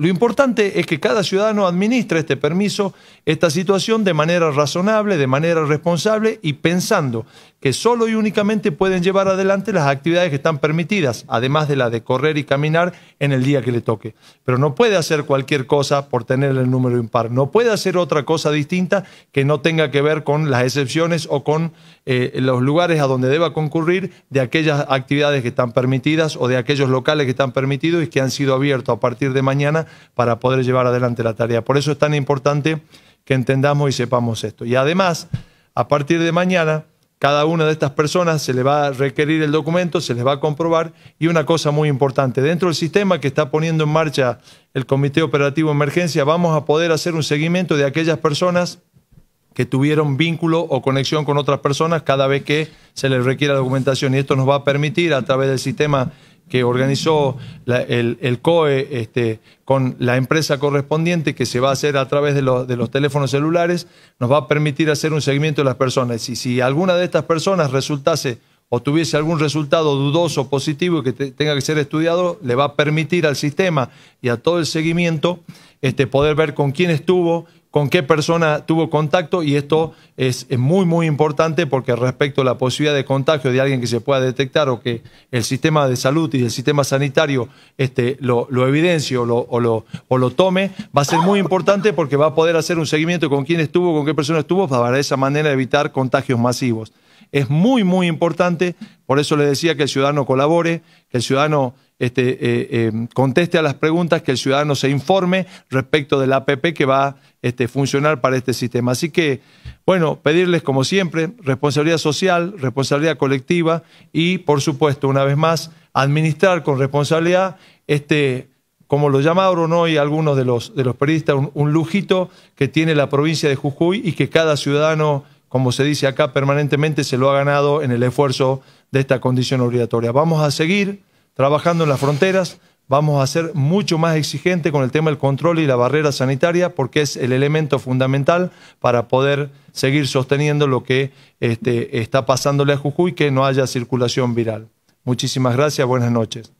Lo importante es que cada ciudadano administre este permiso, esta situación de manera razonable, de manera responsable y pensando que solo y únicamente pueden llevar adelante las actividades que están permitidas, además de la de correr y caminar en el día que le toque. Pero no puede hacer cualquier cosa por tener el número impar, no puede hacer otra cosa distinta que no tenga que ver con las excepciones o con eh, los lugares a donde deba concurrir de aquellas actividades que están permitidas o de aquellos locales que están permitidos y que han sido abiertos a partir de mañana para poder llevar adelante la tarea. Por eso es tan importante que entendamos y sepamos esto. Y además, a partir de mañana, cada una de estas personas se le va a requerir el documento, se les va a comprobar y una cosa muy importante, dentro del sistema que está poniendo en marcha el Comité Operativo de Emergencia, vamos a poder hacer un seguimiento de aquellas personas que tuvieron vínculo o conexión con otras personas cada vez que se les requiera documentación. Y esto nos va a permitir, a través del sistema que organizó el, COE este, con la empresa correspondiente, que se va a hacer a través de, los teléfonos celulares, nos va a permitir hacer un seguimiento de las personas. Y si alguna de estas personas resultase o tuviese algún resultado dudoso, positivo que tenga que ser estudiado, le va a permitir al sistema y a todo el seguimiento este, poder ver con quién estuvo, con qué persona tuvo contacto y esto es, muy, muy importante porque respecto a la posibilidad de contagio de alguien que se pueda detectar o que el sistema de salud y el sistema sanitario este, lo, lo evidencie o lo, o lo, tome, va a ser muy importante porque va a poder hacer un seguimiento con quién estuvo, con qué persona estuvo, para de esa manera evitar contagios masivos es muy, muy importante. Por eso les decía que el ciudadano colabore, que el ciudadano este, eh, eh, conteste a las preguntas, que el ciudadano se informe respecto del APP que va a este, funcionar para este sistema. Así que, bueno, pedirles como siempre responsabilidad social, responsabilidad colectiva y, por supuesto, una vez más, administrar con responsabilidad este como lo llamaron y algunos de los, de los periodistas, un lujito que tiene la provincia de Jujuy y que cada ciudadano como se dice acá permanentemente, se lo ha ganado en el esfuerzo de esta condición obligatoria. Vamos a seguir trabajando en las fronteras, vamos a ser mucho más exigentes con el tema del control y la barrera sanitaria, porque es el elemento fundamental para poder seguir sosteniendo lo que este, está pasándole a Jujuy, que no haya circulación viral. Muchísimas gracias, buenas noches.